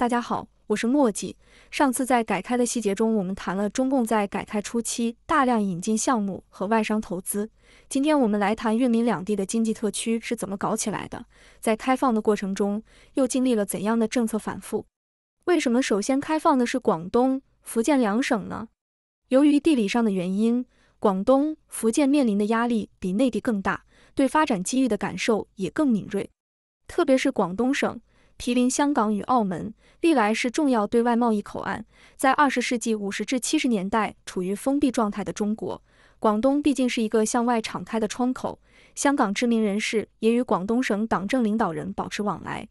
大家好，我是墨迹。上次在改开的细节中，我们谈了中共在改开初期大量引进项目和外商投资。今天我们来谈粤闽两地的经济特区是怎么搞起来的，在开放的过程中又经历了怎样的政策反复？为什么首先开放的是广东、福建两省呢？由于地理上的原因，广东、福建面临的压力比内地更大，对发展机遇的感受也更敏锐，特别是广东省。毗邻香港与澳门，历来是重要对外贸易口岸。在二十世纪五十至七十年代处于封闭状态的中国，广东毕竟是一个向外敞开的窗口。香港知名人士也与广东省党政领导人保持往来。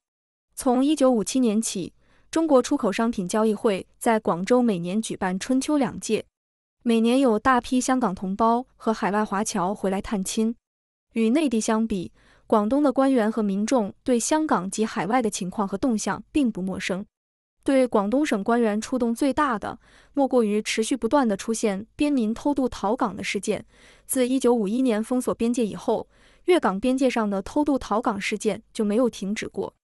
从一九五七年起，中国出口商品交易会在广州每年举办春秋两届，每年有大批香港同胞和海外华侨回来探亲。与内地相比，广东的官员和民众对香港及海外的情况和动向并不陌生。对广东省官员触动最大的，莫过于持续不断的出现边民偷渡逃港的事件。自一九五一年封锁边界以后，粤港边界上的偷渡逃港事件就没有停止过。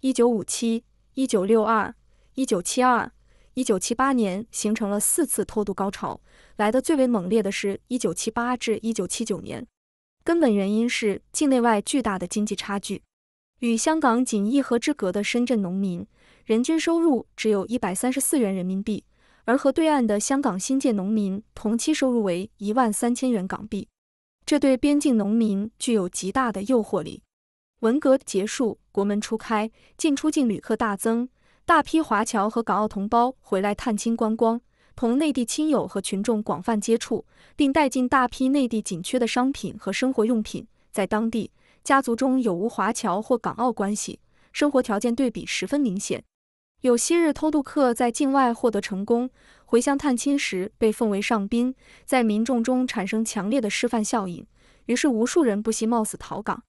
一九五七、一九六二、一九七二、一九七八年形成了四次偷渡高潮，来的最为猛烈的是一九七八至一九七九年。根本原因是境内外巨大的经济差距。与香港仅一河之隔的深圳农民，人均收入只有一百三十四元人民币，而和对岸的香港新界农民同期收入为一万三千元港币。这对边境农民具有极大的诱惑力。文革结束，国门初开，进出境旅客大增，大批华侨和港澳同胞回来探亲观光。同内地亲友和群众广泛接触，并带进大批内地紧缺的商品和生活用品。在当地，家族中有无华侨或港澳关系，生活条件对比十分明显。有昔日偷渡客在境外获得成功，回乡探亲时被奉为上宾，在民众中产生强烈的示范效应。于是，无数人不惜冒死逃港。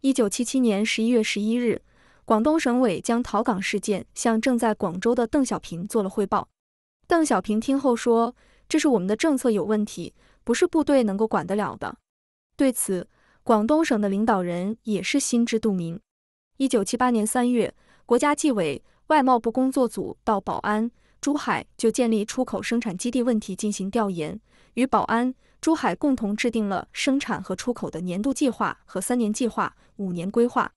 一九七七年十一月十一日，广东省委将逃港事件向正在广州的邓小平做了汇报。邓小平听后说：“这是我们的政策有问题，不是部队能够管得了的。”对此，广东省的领导人也是心知肚明。一九七八年三月，国家纪委外贸部工作组到宝安、珠海，就建立出口生产基地问题进行调研，与宝安、珠海共同制定了生产和出口的年度计划和三年计划、五年规划。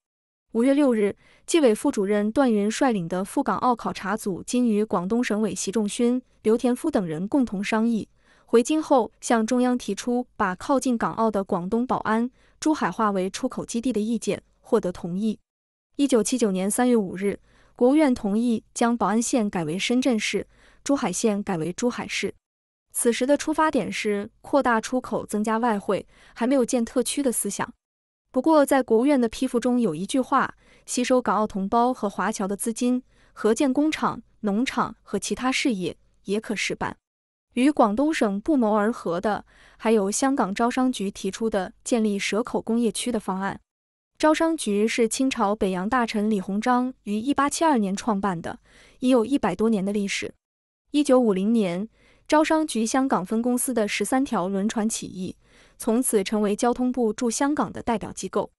五月六日，纪委副主任段云率领的赴港澳考察组，经与广东省委习仲勋、刘田夫等人共同商议，回京后向中央提出把靠近港澳的广东宝安、珠海划为出口基地的意见，获得同意。一九七九年三月五日，国务院同意将宝安县改为深圳市，珠海县改为珠海市。此时的出发点是扩大出口，增加外汇，还没有建特区的思想。不过，在国务院的批复中有一句话：“吸收港澳同胞和华侨的资金，合建工厂、农场和其他事业，也可试办。”与广东省不谋而合的，还有香港招商局提出的建立蛇口工业区的方案。招商局是清朝北洋大臣李鸿章于一八七二年创办的，已有一百多年的历史。一九五零年，招商局香港分公司的十三条轮船起义。从此成为交通部驻香港的代表机构。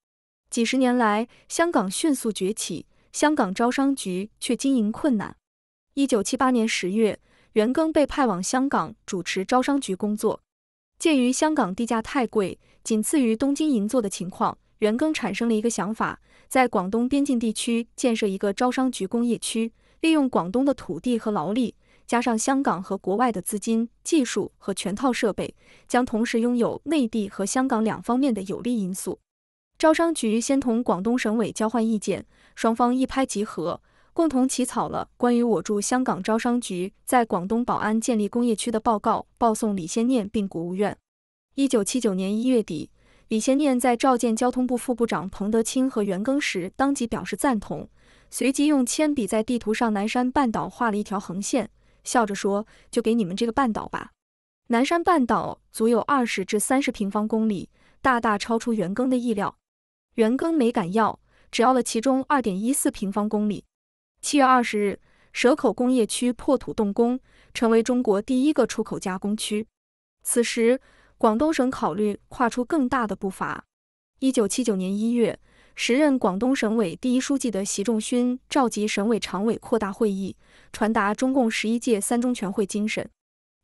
几十年来，香港迅速崛起，香港招商局却经营困难。一九七八年十月，袁庚被派往香港主持招商局工作。鉴于香港地价太贵，仅次于东京银座的情况，袁庚产生了一个想法：在广东边境地区建设一个招商局工业区，利用广东的土地和劳力。加上香港和国外的资金、技术和全套设备，将同时拥有内地和香港两方面的有利因素。招商局先同广东省委交换意见，双方一拍即合，共同起草了关于我驻香港招商局在广东宝安建立工业区的报告，报送李先念并国务院。一九七九年一月底，李先念在召见交通部副部长彭德清和袁庚时，当即表示赞同，随即用铅笔在地图上南山半岛画了一条横线。笑着说：“就给你们这个半岛吧，南山半岛足有二十至三十平方公里，大大超出袁庚的意料。袁庚没敢要，只要了其中二点一四平方公里。”七月二十日，蛇口工业区破土动工，成为中国第一个出口加工区。此时，广东省考虑跨出更大的步伐。一九七九年一月，时任广东省委第一书记的习仲勋召集省委常委扩大会议。传达中共十一届三中全会精神。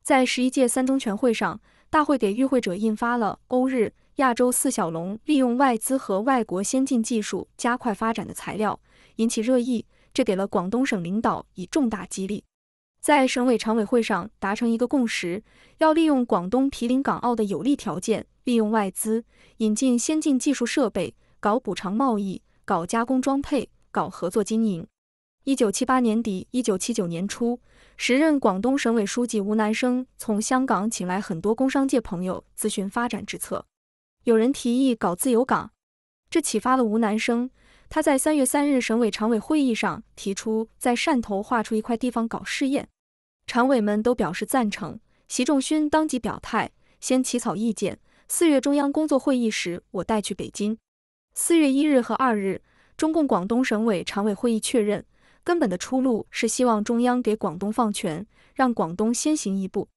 在十一届三中全会上，大会给与会者印发了欧日亚洲四小龙利用外资和外国先进技术加快发展的材料，引起热议。这给了广东省领导以重大激励。在省委常委会上达成一个共识：要利用广东毗邻港澳的有利条件，利用外资，引进先进技术设备，搞补偿贸易，搞加工装配，搞合作经营。一九七八年底，一九七九年初，时任广东省委书记吴南生从香港请来很多工商界朋友咨询发展之策。有人提议搞自由港，这启发了吴南生。他在三月三日省委常委会议上提出，在汕头划出一块地方搞试验。常委们都表示赞成。习仲勋当即表态，先起草意见。四月中央工作会议时，我带去北京。四月一日和二日，中共广东省委常委会议确认。根本的出路是希望中央给广东放权，让广东先行一步。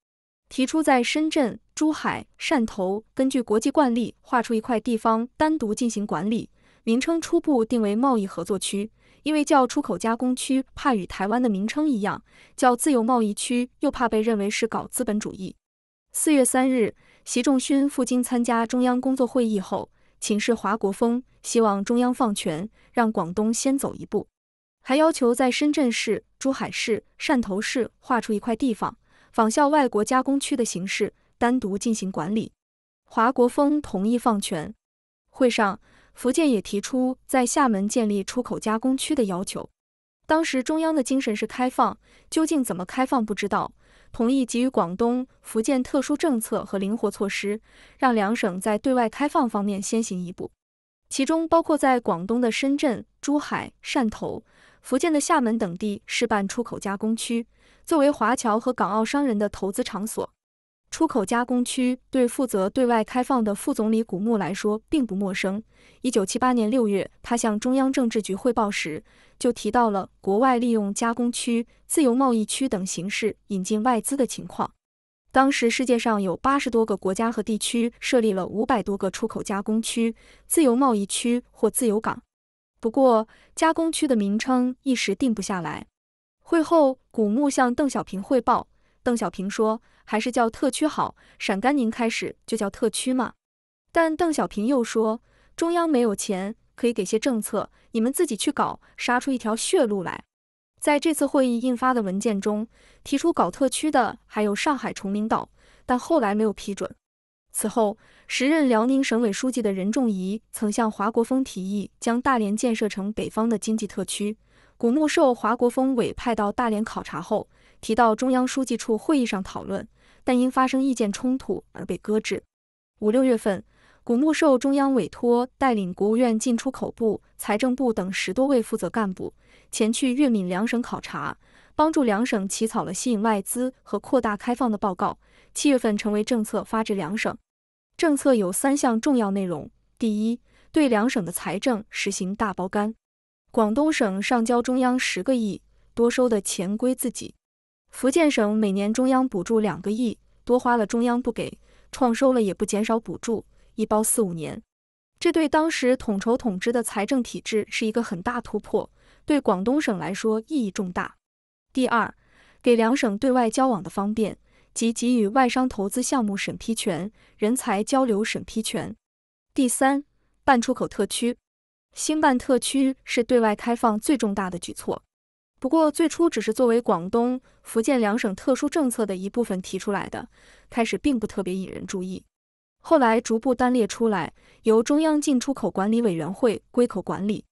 提出在深圳、珠海、汕头根据国际惯例划出一块地方单独进行管理，名称初步定为贸易合作区。因为叫出口加工区怕与台湾的名称一样，叫自由贸易区又怕被认为是搞资本主义。四月三日，习仲勋赴京参加中央工作会议后，请示华国锋，希望中央放权，让广东先走一步。还要求在深圳市、珠海市、汕头市划出一块地方，仿效外国加工区的形式，单独进行管理。华国锋同意放权。会上，福建也提出在厦门建立出口加工区的要求。当时中央的精神是开放，究竟怎么开放不知道，同意给予广东、福建特殊政策和灵活措施，让两省在对外开放方面先行一步，其中包括在广东的深圳、珠海、汕头。福建的厦门等地设办出口加工区，作为华侨和港澳商人的投资场所。出口加工区对负责对外开放的副总理谷牧来说并不陌生。一九七八年六月，他向中央政治局汇报时就提到了国外利用加工区、自由贸易区等形式引进外资的情况。当时，世界上有八十多个国家和地区设立了五百多个出口加工区、自由贸易区或自由港。不过，加工区的名称一时定不下来。会后，古木向邓小平汇报，邓小平说：“还是叫特区好，陕甘宁开始就叫特区嘛。”但邓小平又说：“中央没有钱，可以给些政策，你们自己去搞，杀出一条血路来。”在这次会议印发的文件中，提出搞特区的还有上海崇明岛，但后来没有批准。此后，时任辽宁省委书记的任仲夷曾向华国锋提议将大连建设成北方的经济特区。古木受华国锋委派到大连考察后，提到中央书记处会议上讨论，但因发生意见冲突而被搁置。五六月份，古木受中央委托，带领国务院进出口部、财政部等十多位负责干部前去粤闽两省考察，帮助两省起草了吸引外资和扩大开放的报告。七月份成为政策发至两省，政策有三项重要内容：第一，对两省的财政实行大包干，广东省上交中央十个亿，多收的钱归自己；福建省每年中央补助两个亿，多花了中央不给，创收了也不减少补助，一包四五年。这对当时统筹统治的财政体制是一个很大突破，对广东省来说意义重大。第二，给两省对外交往的方便。即给予外商投资项目审批权、人才交流审批权。第三，办出口特区。兴办特区是对外开放最重大的举措，不过最初只是作为广东、福建两省特殊政策的一部分提出来的，开始并不特别引人注意。后来逐步单列出来，由中央进出口管理委员会归口管理。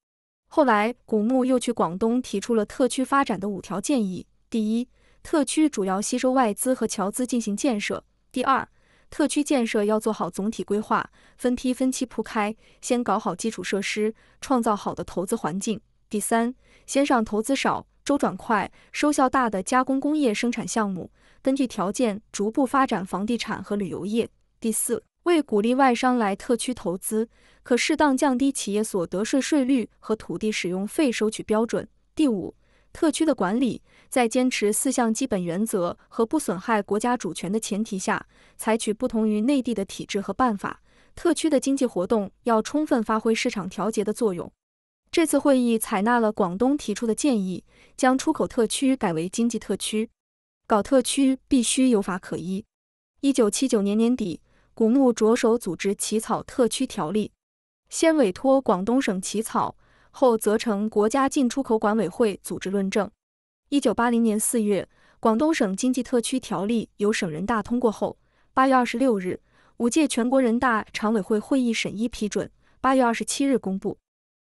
后来，古牧又去广东提出了特区发展的五条建议。第一。特区主要吸收外资和侨资进行建设。第二，特区建设要做好总体规划，分批分期铺开，先搞好基础设施，创造好的投资环境。第三，先上投资少、周转快、收效大的加工工业生产项目，根据条件逐步发展房地产和旅游业。第四，为鼓励外商来特区投资，可适当降低企业所得税税率和土地使用费收取标准。第五。特区的管理，在坚持四项基本原则和不损害国家主权的前提下，采取不同于内地的体制和办法。特区的经济活动要充分发挥市场调节的作用。这次会议采纳了广东提出的建议，将出口特区改为经济特区。搞特区必须有法可依。一九七九年年底，古木着手组织起草特区条例，先委托广东省起草。后责成国家进出口管委会组织论证。一九八零年四月，《广东省经济特区条例》由省人大通过后，八月二十六日，五届全国人大常委会会议审议批准，八月二十七日公布。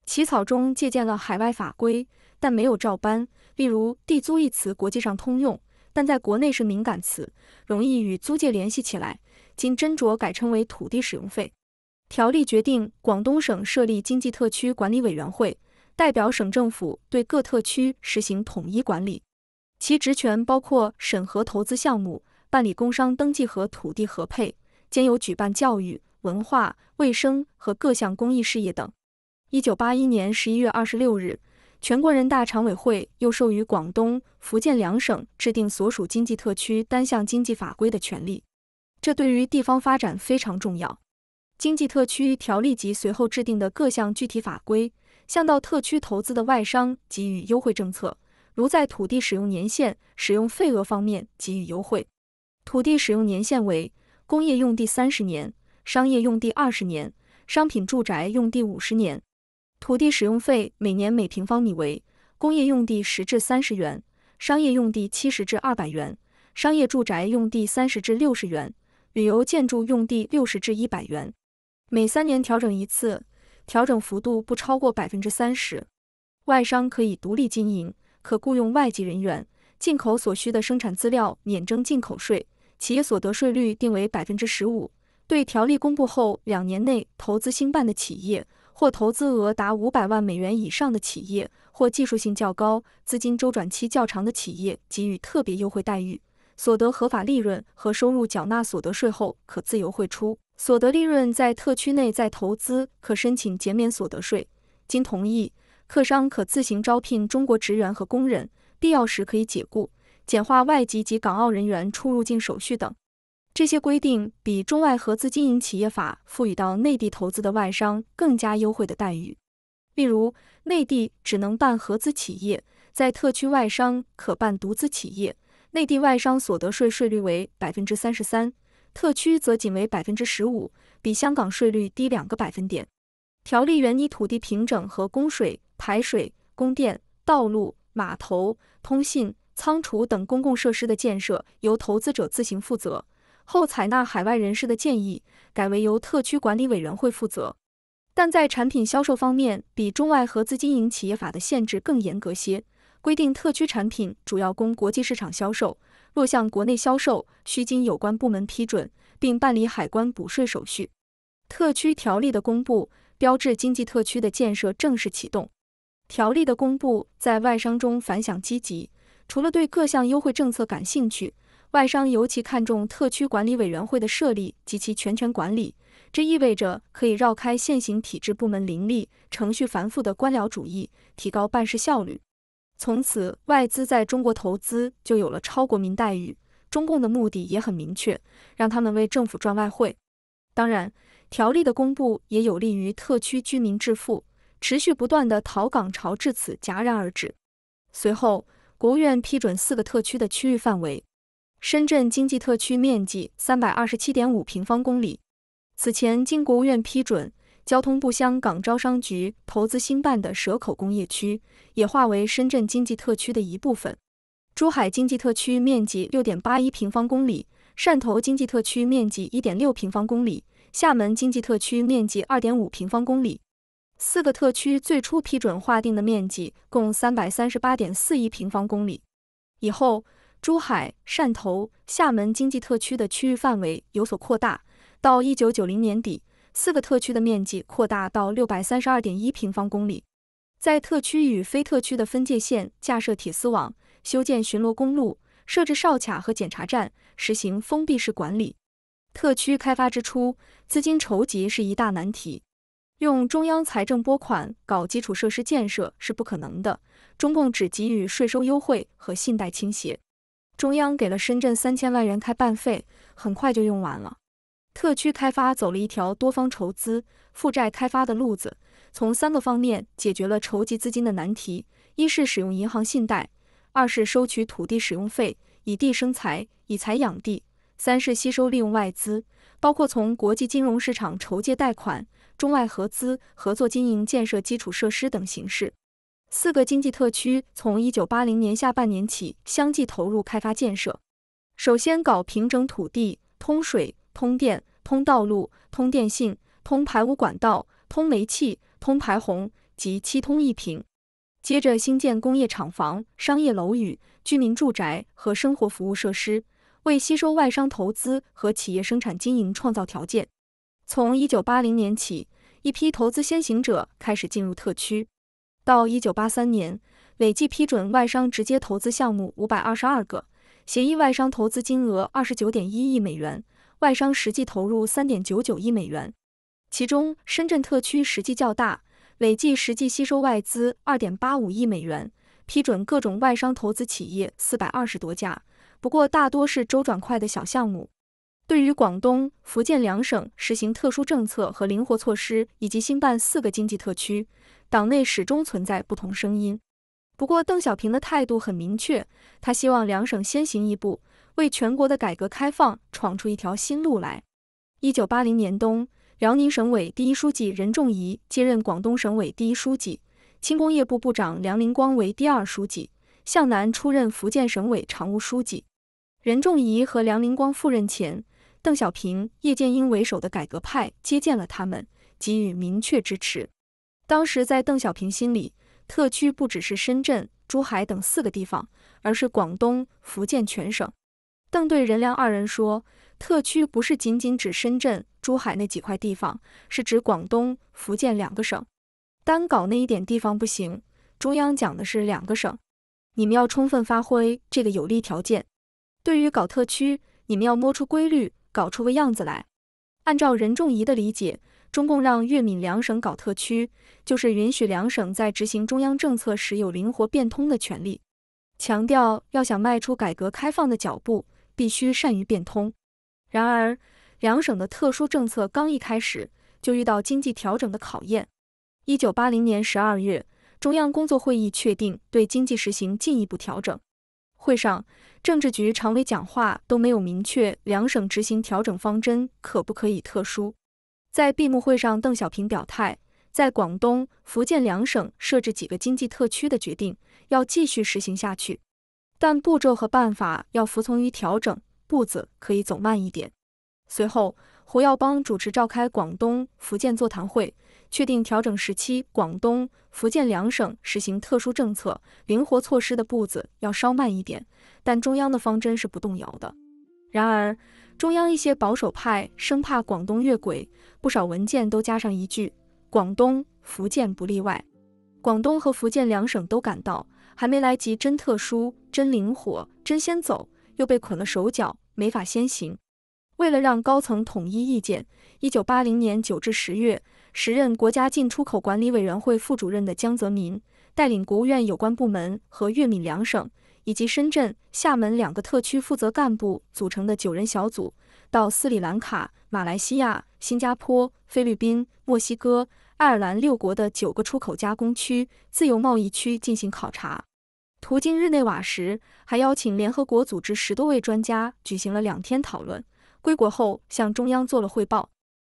起草中借鉴了海外法规，但没有照搬。例如，“地租”一词国际上通用，但在国内是敏感词，容易与租借联系起来，经斟酌改称为土地使用费。条例决定，广东省设立经济特区管理委员会，代表省政府对各特区实行统一管理。其职权包括审核投资项目、办理工商登记和土地合配，兼有举办教育、文化、卫生和各项公益事业等。一九八一年十一月二十六日，全国人大常委会又授予广东、福建两省制定所属经济特区单项经济法规的权利。这对于地方发展非常重要。经济特区条例及随后制定的各项具体法规，向到特区投资的外商给予优惠政策，如在土地使用年限、使用费额方面给予优惠。土地使用年限为：工业用地三十年，商业用地二十年，商品住宅用地五十年。土地使用费每年每平方米为：工业用地十至三十元，商业用地七十至二百元，商业住宅用地三十至六十元，旅游建筑用地六十至一百元。每三年调整一次，调整幅度不超过百分之三十。外商可以独立经营，可雇佣外籍人员，进口所需的生产资料免征进口税。企业所得税率定为百分之十五。对条例公布后两年内投资兴办的企业，或投资额达五百万美元以上的企业，或技术性较高、资金周转期较长的企业，给予特别优惠待遇。所得合法利润和收入缴纳所得税后，可自由汇出。所得利润在特区内再投资，可申请减免所得税。经同意，客商可自行招聘中国职员和工人，必要时可以解雇，简化外籍及港澳人员出入境手续等。这些规定比《中外合资经营企业法》赋予到内地投资的外商更加优惠的待遇。例如，内地只能办合资企业，在特区外商可办独资企业。内地外商所得税税率为百分之三十三。特区则仅为百分之十五，比香港税率低两个百分点。条例原拟土地平整和供水、排水、供电、道路、码头、通信、仓储等公共设施的建设由投资者自行负责，后采纳海外人士的建议，改为由特区管理委员会负责。但在产品销售方面，比中外合资经营企业法的限制更严格些，规定特区产品主要供国际市场销售。若向国内销售，需经有关部门批准，并办理海关补税手续。特区条例的公布，标志经济特区的建设正式启动。条例的公布在外商中反响积极，除了对各项优惠政策感兴趣，外商尤其看重特区管理委员会的设立及其全权管理。这意味着可以绕开现行体制部门林立、程序繁复的官僚主义，提高办事效率。从此，外资在中国投资就有了超国民待遇。中共的目的也很明确，让他们为政府赚外汇。当然，条例的公布也有利于特区居民致富，持续不断的逃港潮至此戛然而止。随后，国务院批准四个特区的区域范围，深圳经济特区面积三百二十七点五平方公里。此前，经国务院批准。交通部香港招商局投资兴办的蛇口工业区也划为深圳经济特区的一部分。珠海经济特区面积六点八一平方公里，汕头经济特区面积一点六平方公里，厦门经济特区面积二点五平方公里。四个特区最初批准划定的面积共三百三十八点四一平方公里。以后，珠海、汕头、厦门经济特区的区域范围有所扩大，到一九九零年底。四个特区的面积扩大到六百三十二点一平方公里，在特区与非特区的分界线架设铁丝网，修建巡逻公路，设置哨卡和检查站，实行封闭式管理。特区开发之初，资金筹集是一大难题，用中央财政拨款搞基础设施建设是不可能的，中共只给予税收优惠和信贷倾斜。中央给了深圳三千万元开办费，很快就用完了。特区开发走了一条多方筹资、负债开发的路子，从三个方面解决了筹集资金的难题：一是使用银行信贷；二是收取土地使用费，以地生财，以财养地；三是吸收利用外资，包括从国际金融市场筹借贷款、中外合资、合作经营建设基础设施等形式。四个经济特区从一九八零年下半年起，相继投入开发建设。首先搞平整土地、通水。通电、通道路、通电信、通排污管道、通煤气、通排洪及七通一平。接着新建工业厂房、商业楼宇、居民住宅和生活服务设施，为吸收外商投资和企业生产经营创造条件。从一九八零年起，一批投资先行者开始进入特区。到一九八三年，累计批准外商直接投资项目五百二十二个，协议外商投资金额二十九点一亿美元。外商实际投入三点九九亿美元，其中深圳特区实际较大，累计实际吸收外资二点八五亿美元，批准各种外商投资企业四百二十多家。不过，大多是周转快的小项目。对于广东、福建两省实行特殊政策和灵活措施，以及兴办四个经济特区，党内始终存在不同声音。不过，邓小平的态度很明确，他希望两省先行一步。为全国的改革开放闯出一条新路来。一九八零年冬，辽宁省委第一书记任仲夷接任广东省委第一书记，轻工业部部长梁林光为第二书记，向南出任福建省委常务书记。任仲夷和梁林光赴任前，邓小平、叶剑英为首的改革派接见了他们，给予明确支持。当时，在邓小平心里，特区不只是深圳、珠海等四个地方，而是广东、福建全省。邓对任良二人说：“特区不是仅仅指深圳、珠海那几块地方，是指广东、福建两个省。单搞那一点地方不行，中央讲的是两个省，你们要充分发挥这个有利条件。对于搞特区，你们要摸出规律，搞出个样子来。”按照任仲仪的理解，中共让粤闽两省搞特区，就是允许两省在执行中央政策时有灵活变通的权利，强调要想迈出改革开放的脚步。必须善于变通。然而，两省的特殊政策刚一开始就遇到经济调整的考验。一九八零年十二月，中央工作会议确定对经济实行进一步调整。会上，政治局常委讲话都没有明确两省执行调整方针可不可以特殊。在闭幕会上，邓小平表态，在广东、福建两省设置几个经济特区的决定要继续实行下去。但步骤和办法要服从于调整，步子可以走慢一点。随后，胡耀邦主持召开广东、福建座谈会，确定调整时期，广东、福建两省实行特殊政策、灵活措施的步子要稍慢一点，但中央的方针是不动摇的。然而，中央一些保守派生怕广东越轨，不少文件都加上一句“广东、福建不例外”。广东和福建两省都感到。还没来及，真特殊，真灵活，真先走，又被捆了手脚，没法先行。为了让高层统一意见，一九八零年九至十月，时任国家进出口管理委员会副主任的江泽民，带领国务院有关部门和粤闽两省以及深圳、厦门两个特区负责干部组成的九人小组，到斯里兰卡、马来西亚、新加坡、菲律宾、墨西哥、爱尔兰六国的九个出口加工区、自由贸易区进行考察。途经日内瓦时，还邀请联合国组织十多位专家举行了两天讨论。归国后，向中央做了汇报。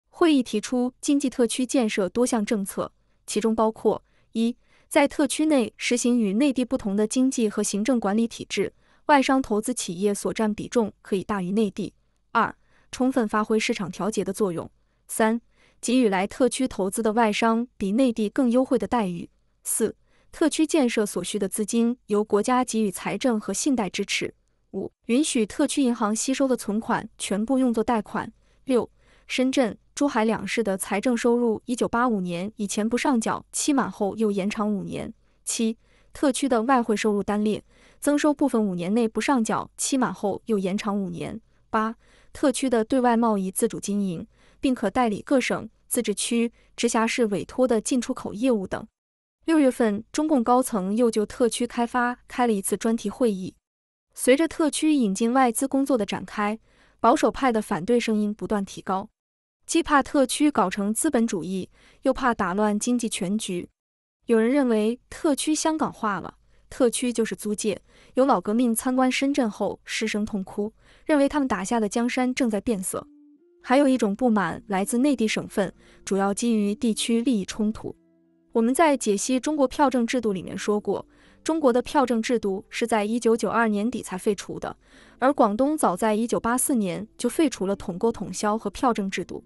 会议提出经济特区建设多项政策，其中包括：一、在特区内实行与内地不同的经济和行政管理体制，外商投资企业所占比重可以大于内地；二、充分发挥市场调节的作用；三、给予来特区投资的外商比内地更优惠的待遇；四。特区建设所需的资金由国家给予财政和信贷支持。五、允许特区银行吸收的存款全部用作贷款。六、深圳、珠海两市的财政收入，一九八五年以前不上缴，期满后又延长五年。七、特区的外汇收入单列，增收部分五年内不上缴，期满后又延长五年。八、特区的对外贸易自主经营，并可代理各省、自治区、直辖市委托的进出口业务等。六月份，中共高层又就特区开发开了一次专题会议。随着特区引进外资工作的展开，保守派的反对声音不断提高。既怕特区搞成资本主义，又怕打乱经济全局。有人认为特区香港化了，特区就是租界。有老革命参观深圳后失声痛哭，认为他们打下的江山正在变色。还有一种不满来自内地省份，主要基于地区利益冲突。我们在解析中国票证制度里面说过，中国的票证制度是在一九九二年底才废除的，而广东早在一九八四年就废除了统购统销和票证制度。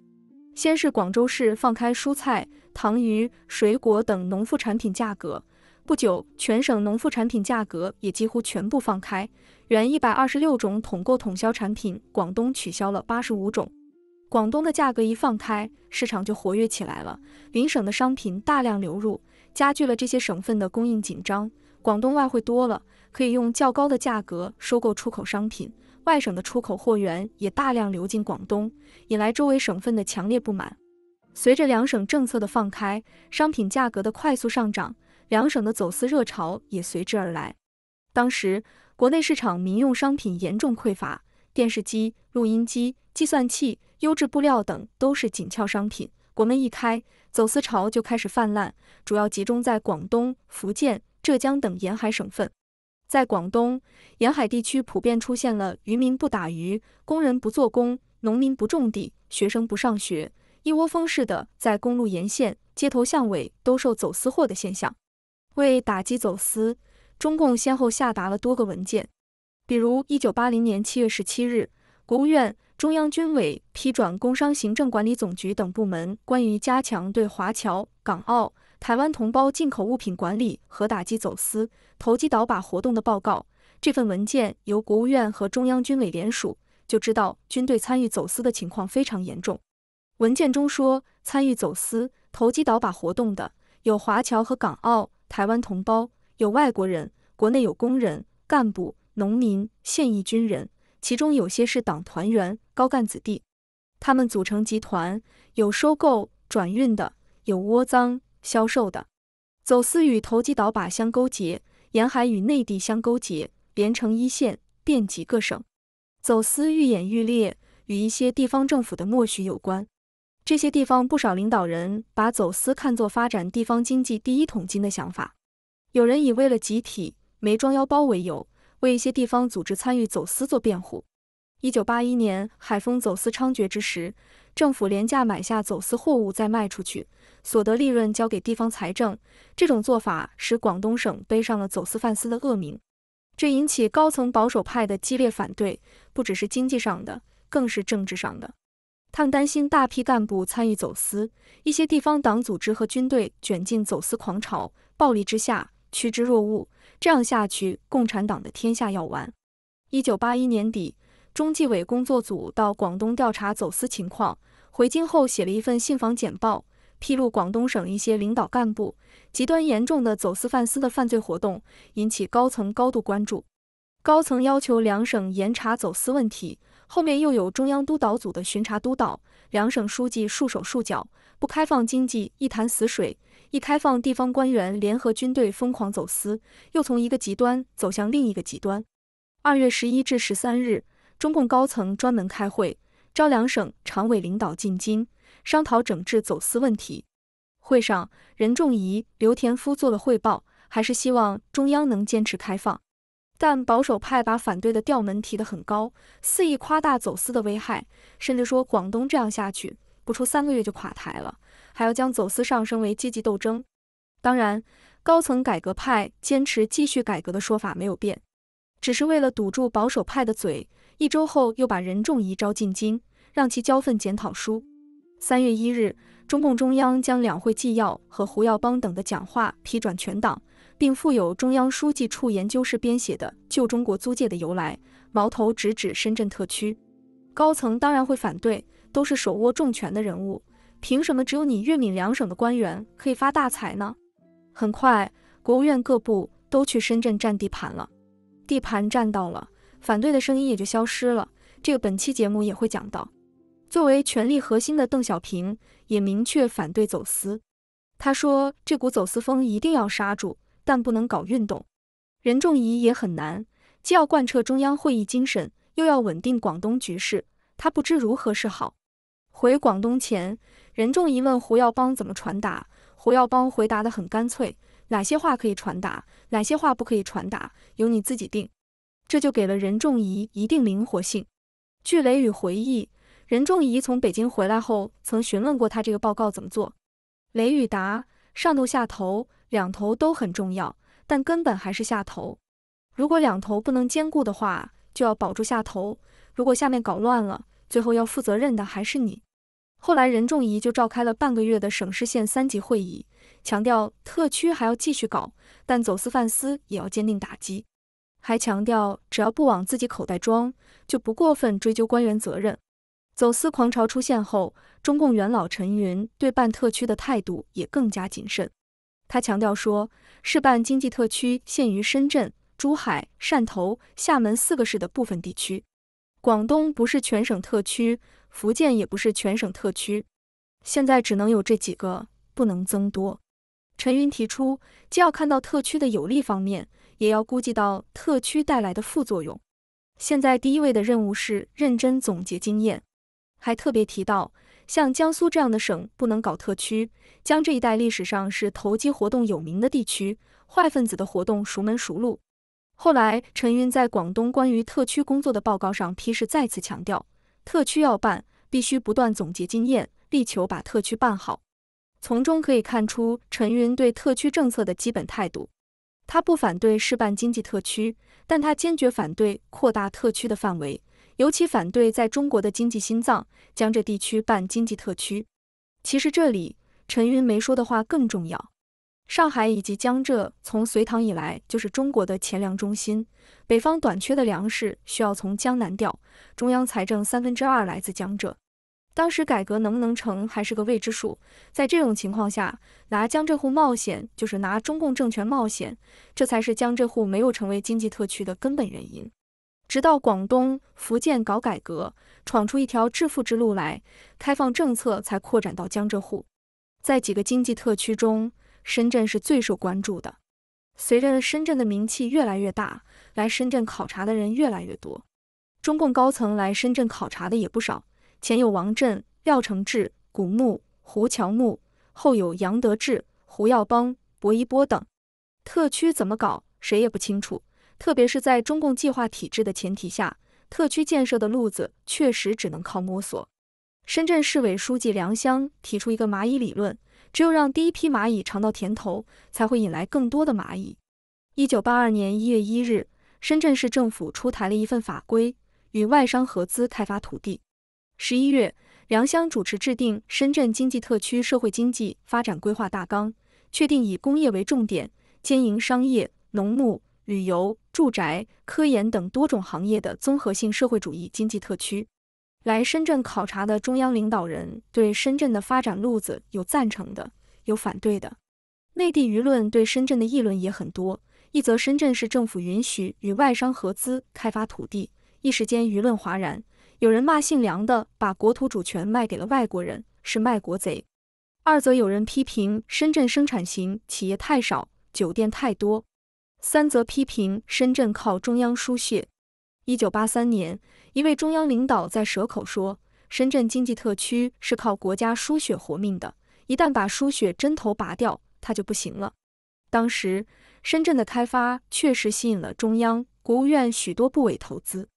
先是广州市放开蔬菜、糖、鱼、水果等农副产品价格，不久全省农副产品价格也几乎全部放开。原一百二十六种统购统销产品，广东取消了八十五种。广东的价格一放开，市场就活跃起来了。邻省的商品大量流入，加剧了这些省份的供应紧张。广东外汇多了，可以用较高的价格收购出口商品，外省的出口货源也大量流进广东，引来周围省份的强烈不满。随着两省政策的放开，商品价格的快速上涨，两省的走私热潮也随之而来。当时，国内市场民用商品严重匮乏，电视机、录音机、计算器。优质布料等都是紧俏商品，国门一开，走私潮就开始泛滥，主要集中在广东、福建、浙江等沿海省份。在广东沿海地区，普遍出现了渔民不打鱼、工人不做工、农民不种地、学生不上学，一窝蜂似的在公路沿线、街头巷尾兜售走私货的现象。为打击走私，中共先后下达了多个文件，比如1980年7月17日。国务院、中央军委批转工商行政管理总局等部门关于加强对华侨、港澳、台湾同胞进口物品管理和打击走私、投机倒把活动的报告。这份文件由国务院和中央军委联署，就知道军队参与走私的情况非常严重。文件中说，参与走私、投机倒把活动的有华侨和港澳、台湾同胞，有外国人，国内有工人、干部、农民、现役军人。其中有些是党团员、高干子弟，他们组成集团，有收购、转运的，有窝赃、销售的，走私与投机倒把相勾结，沿海与内地相勾结，连成一线，遍及各省，走私愈演愈烈，与一些地方政府的默许有关。这些地方不少领导人把走私看作发展地方经济第一桶金的想法，有人以为了集体没装腰包为由。为一些地方组织参与走私做辩护。一九八一年，海丰走私猖獗之时，政府廉价买下走私货物再卖出去，所得利润交给地方财政。这种做法使广东省背上了走私贩私的恶名，这引起高层保守派的激烈反对，不只是经济上的，更是政治上的。他们担心大批干部参与走私，一些地方党组织和军队卷进走私狂潮，暴力之下，趋之若鹜。这样下去，共产党的天下要完。一九八一年底，中纪委工作组到广东调查走私情况，回京后写了一份信访简报，披露广东省一些领导干部极端严重的走私贩私的犯罪活动，引起高层高度关注。高层要求两省严查走私问题，后面又有中央督导组的巡查督导，两省书记束手束脚，不开放经济，一潭死水。一开放，地方官员联合军队疯狂走私，又从一个极端走向另一个极端。二月十一至十三日，中共高层专门开会，招两省常委领导进京，商讨整治走私问题。会上，任仲夷、刘田夫做了汇报，还是希望中央能坚持开放。但保守派把反对的调门提得很高，肆意夸大走私的危害，甚至说广东这样下去，不出三个月就垮台了。还要将走私上升为阶级斗争，当然，高层改革派坚持继续改革的说法没有变，只是为了堵住保守派的嘴。一周后，又把任仲夷招进京，让其交份检讨书。三月一日，中共中央将两会纪要和胡耀邦等的讲话批转全党，并附有中央书记处研究室编写的《旧中国租界的由来》，矛头直指深圳特区。高层当然会反对，都是手握重权的人物。凭什么只有你粤闽两省的官员可以发大财呢？很快，国务院各部都去深圳占地盘了，地盘占到了，反对的声音也就消失了。这个本期节目也会讲到。作为权力核心的邓小平也明确反对走私，他说这股走私风一定要刹住，但不能搞运动。任仲夷也很难，既要贯彻中央会议精神，又要稳定广东局势，他不知如何是好。回广东前。任仲夷问胡耀邦怎么传达，胡耀邦回答得很干脆：哪些话可以传达，哪些话不可以传达，由你自己定。这就给了任仲仪一定灵活性。据雷雨回忆，任仲仪从北京回来后，曾询问过他这个报告怎么做。雷雨答：上头下头两头都很重要，但根本还是下头。如果两头不能兼顾的话，就要保住下头。如果下面搞乱了，最后要负责任的还是你。后来，任仲仪就召开了半个月的省市县三级会议，强调特区还要继续搞，但走私贩私也要坚定打击。还强调，只要不往自己口袋装，就不过分追究官员责任。走私狂潮出现后，中共元老陈云对办特区的态度也更加谨慎。他强调说，市办经济特区限于深圳、珠海、汕头、厦门四个市的部分地区，广东不是全省特区。福建也不是全省特区，现在只能有这几个，不能增多。陈云提出，既要看到特区的有利方面，也要估计到特区带来的副作用。现在第一位的任务是认真总结经验，还特别提到，像江苏这样的省不能搞特区。江浙一带历史上是投机活动有名的地区，坏分子的活动熟门熟路。后来，陈云在广东关于特区工作的报告上批示，再次强调。特区要办，必须不断总结经验，力求把特区办好。从中可以看出陈云对特区政策的基本态度。他不反对试办经济特区，但他坚决反对扩大特区的范围，尤其反对在中国的经济心脏江浙地区办经济特区。其实这里陈云没说的话更重要。上海以及江浙从隋唐以来就是中国的钱粮中心，北方短缺的粮食需要从江南调，中央财政三分之二来自江浙。当时改革能不能成还是个未知数，在这种情况下拿江浙沪冒险就是拿中共政权冒险，这才是江浙沪没有成为经济特区的根本原因。直到广东、福建搞改革，闯出一条致富之路来，开放政策才扩展到江浙沪。在几个经济特区中。深圳是最受关注的。随着深圳的名气越来越大，来深圳考察的人越来越多，中共高层来深圳考察的也不少。前有王震、廖承志、古墓、胡乔木，后有杨得志、胡耀邦、薄一波等。特区怎么搞，谁也不清楚。特别是在中共计划体制的前提下，特区建设的路子确实只能靠摸索。深圳市委书记梁湘提出一个蚂蚁理论。只有让第一批蚂蚁尝到甜头，才会引来更多的蚂蚁。一九八二年一月一日，深圳市政府出台了一份法规，与外商合资开发土地。十一月，梁乡主持制定深圳经济特区社会经济发展规划大纲，确定以工业为重点，兼营商业、农牧、旅游、住宅、科研等多种行业的综合性社会主义经济特区。来深圳考察的中央领导人对深圳的发展路子有赞成的，有反对的。内地舆论对深圳的议论也很多。一则深圳市政府允许与外商合资开发土地，一时间舆论哗然，有人骂姓梁的把国土主权卖给了外国人，是卖国贼。二则有人批评深圳生产型企业太少，酒店太多。三则批评深圳靠中央输血。一九八三年，一位中央领导在蛇口说：“深圳经济特区是靠国家输血活命的，一旦把输血针头拔掉，它就不行了。”当时，深圳的开发确实吸引了中央、国务院许多部委投资。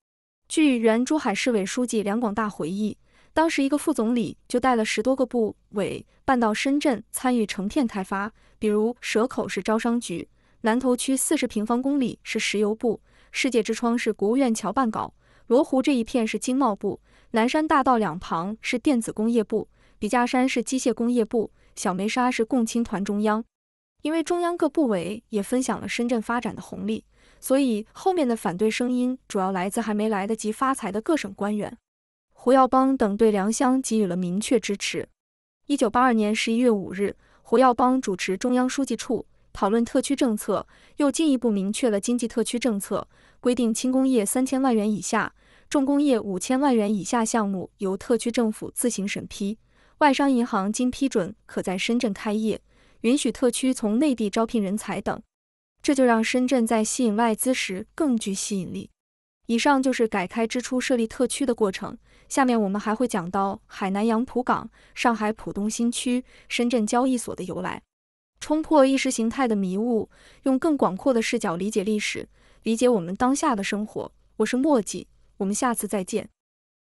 据原珠海市委书记梁广大回忆，当时一个副总理就带了十多个部委办到深圳参与成片开发，比如蛇口是招商局，南头区四十平方公里是石油部。世界之窗是国务院侨办搞，罗湖这一片是经贸部，南山大道两旁是电子工业部，笔架山是机械工业部，小梅沙是共青团中央。因为中央各部委也分享了深圳发展的红利，所以后面的反对声音主要来自还没来得及发财的各省官员。胡耀邦等对梁乡给予了明确支持。一九八二年十一月五日，胡耀邦主持中央书记处。讨论特区政策，又进一步明确了经济特区政策规定：轻工业三千万元以下，重工业五千万元以下项目由特区政府自行审批；外商银行经批准可在深圳开业，允许特区从内地招聘人才等。这就让深圳在吸引外资时更具吸引力。以上就是改开之初设立特区的过程。下面我们还会讲到海南洋浦港、上海浦东新区、深圳交易所的由来。冲破意识形态的迷雾，用更广阔的视角理解历史，理解我们当下的生活。我是墨迹，我们下次再见。